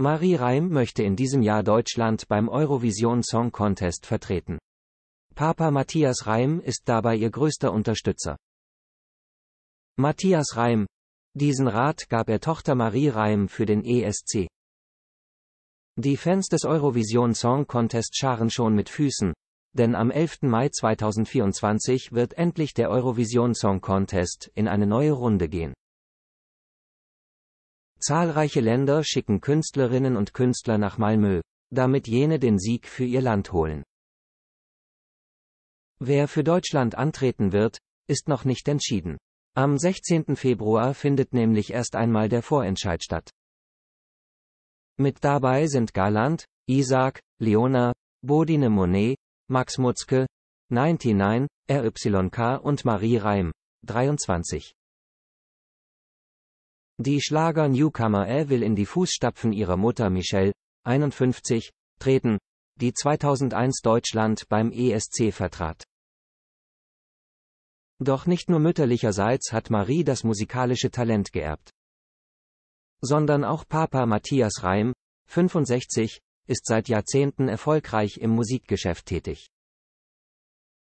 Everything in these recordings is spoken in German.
Marie Reim möchte in diesem Jahr Deutschland beim Eurovision Song Contest vertreten. Papa Matthias Reim ist dabei ihr größter Unterstützer. Matthias Reim. Diesen Rat gab er Tochter Marie Reim für den ESC. Die Fans des Eurovision Song Contest scharen schon mit Füßen, denn am 11. Mai 2024 wird endlich der Eurovision Song Contest in eine neue Runde gehen. Zahlreiche Länder schicken Künstlerinnen und Künstler nach Malmö, damit jene den Sieg für ihr Land holen. Wer für Deutschland antreten wird, ist noch nicht entschieden. Am 16. Februar findet nämlich erst einmal der Vorentscheid statt. Mit dabei sind Galant, Isaac, Leona, Bodine Monet, Max Mutzke, 99, RYK und Marie Reim, 23. Die Schlager-Newcomer Elle will in die Fußstapfen ihrer Mutter Michelle, 51, treten, die 2001 Deutschland beim ESC vertrat. Doch nicht nur mütterlicherseits hat Marie das musikalische Talent geerbt. Sondern auch Papa Matthias Reim, 65, ist seit Jahrzehnten erfolgreich im Musikgeschäft tätig.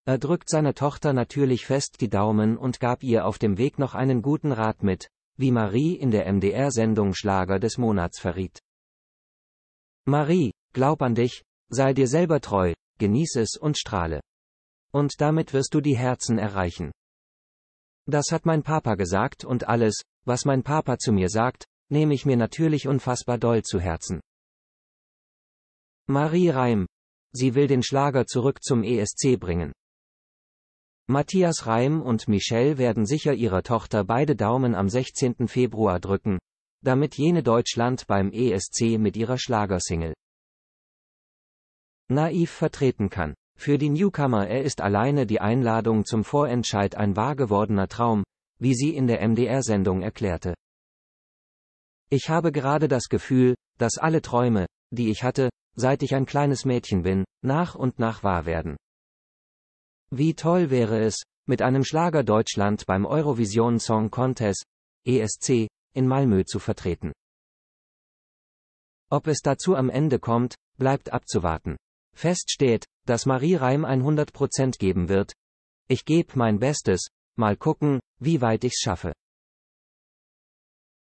Er drückt seiner Tochter natürlich fest die Daumen und gab ihr auf dem Weg noch einen guten Rat mit, wie Marie in der MDR-Sendung Schlager des Monats verriet. Marie, glaub an dich, sei dir selber treu, genieße es und strahle. Und damit wirst du die Herzen erreichen. Das hat mein Papa gesagt und alles, was mein Papa zu mir sagt, nehme ich mir natürlich unfassbar doll zu Herzen. Marie Reim. Sie will den Schlager zurück zum ESC bringen. Matthias Reim und Michelle werden sicher ihrer Tochter beide Daumen am 16. Februar drücken, damit jene Deutschland beim ESC mit ihrer Schlagersingle naiv vertreten kann. Für die Newcomer er ist alleine die Einladung zum Vorentscheid ein wahr gewordener Traum, wie sie in der MDR-Sendung erklärte. Ich habe gerade das Gefühl, dass alle Träume, die ich hatte, seit ich ein kleines Mädchen bin, nach und nach wahr werden. Wie toll wäre es, mit einem Schlager Deutschland beim Eurovision Song Contest, ESC, in Malmö zu vertreten. Ob es dazu am Ende kommt, bleibt abzuwarten. Fest steht, dass Marie Reim 100% geben wird. Ich gebe mein Bestes, mal gucken, wie weit ich's schaffe.